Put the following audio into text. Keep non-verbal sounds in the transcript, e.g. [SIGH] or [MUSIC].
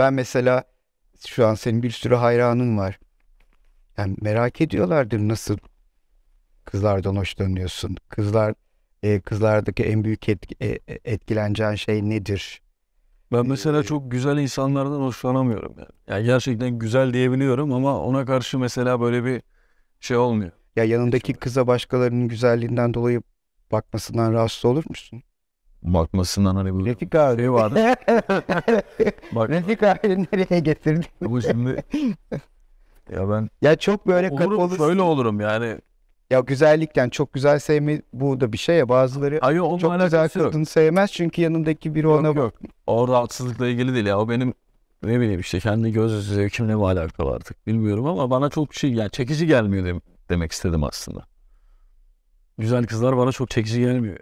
Ben mesela şu an senin bir sürü hayranın var. Yani merak ediyorlardır nasıl kızlardan hoşlanıyorsun. Kızlar e, kızlardaki en büyük etk- e, e, etkileneceğin şey nedir? Ben e, mesela e, çok güzel insanlardan hoşlanamıyorum yani. Yani gerçekten güzel diyebiliyorum ama ona karşı mesela böyle bir şey olmuyor. Ya yanındaki kıza başkalarının güzelliğinden dolayı bakmasından rahatsız olur musun? bakmasından hani bu Refik abi. şey vardı. [LAUGHS] [LAUGHS] Bak, Refik abi nereye getirdin? Bu şimdi [LAUGHS] ya ben Ya çok böyle olurum kapalı. böyle olurum yani. Ya güzellikten çok güzel sevme bu da bir şey ya bazıları Hayır onunla çok güzel alakası kadını sevmez çünkü yanındaki biri ona Yok, bak. yok. O rahatsızlıkla ilgili değil ya. O benim ne bileyim işte kendi göz zevkimle mi alakalı artık bilmiyorum ama bana çok şey yani çekici gelmiyor dem- demek istedim aslında. Güzel kızlar bana çok çekici gelmiyor.